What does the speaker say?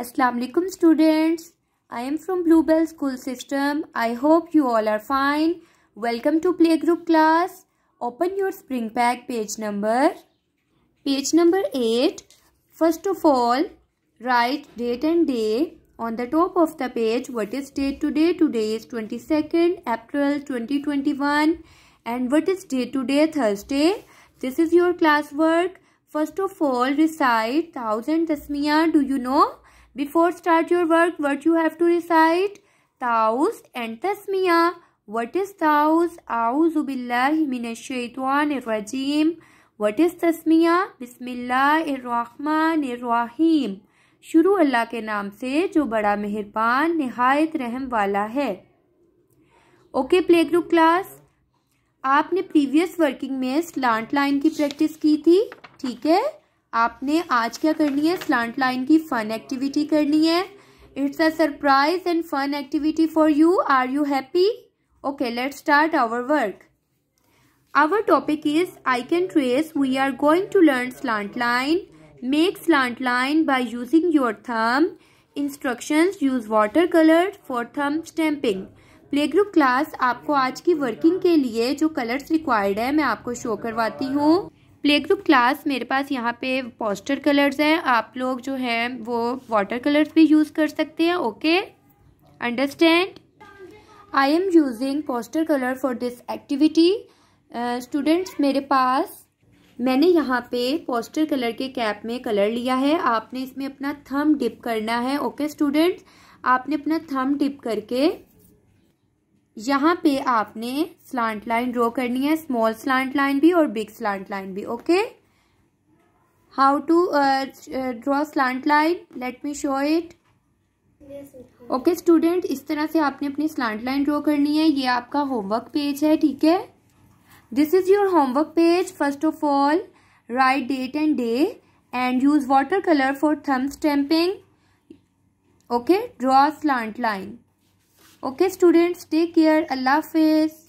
Assalamualaikum alaikum students. I am from Bluebell school system. I hope you all are fine. Welcome to playgroup class. Open your spring pack page number. Page number 8. First of all, write date and day. On the top of the page, what is date today? Today is 22nd April 2021. And what is day today? Thursday. This is your classwork. First of all, recite 1000 tasmiyah. Do you know? Before start your work what you have to recite ताउस and तस्मिया what is ताउस आउजुबिल्लाजीम what is तस्मिया बिस्मिल्लाहमानीम शुरू अल्लाह के नाम से जो बड़ा मेहरबान नहायत रहम वाला है ओके प्ले ग्रुप क्लास आपने प्रीवियस वर्किंग में स्लांट लाइन की प्रैक्टिस की थी ठीक है आपने आज क्या करनी है स्लांट लाइन की फन एक्टिविटी करनी है it's a surprise and fun activity for you are you happy okay let start our work our topic is I can trace we are going to learn slant line make slant line by using your thumb instructions use water colour for thumb stamping play group class आपको आज की working के लिए जो colours required है मैं आपको show करवाती हूँ प्ले ग्रुप क्लास मेरे पास यहाँ पे पोस्टर कलर्स हैं आप लोग जो हैं वो वाटर कलर्स भी यूज़ कर सकते हैं okay understand I am using poster colour for this activity students मेरे पास मैंने यहाँ पे पोस्टर कलर के कैप में कलर लिया है आपने इसमें अपना थम डिप करना है ओके okay, स्टूडेंट्स आपने अपना थम डिप करके यहाँ पे आपने स्लांट लाइन ड्रॉ करनी है स्मॉल स्लांट लाइन भी और बिग स्लांट लाइन भी okay how to draw slant line let me show it okay student इस तरह से आपने अपनी स्लांट लाइन ड्रॉ करनी है ये आपका होमवर्क पेज है ठीक है this is your homework page first of all write date and day and use water colour for thumb stamping okay draw slant line okay students take care अल्लाह हाफिज़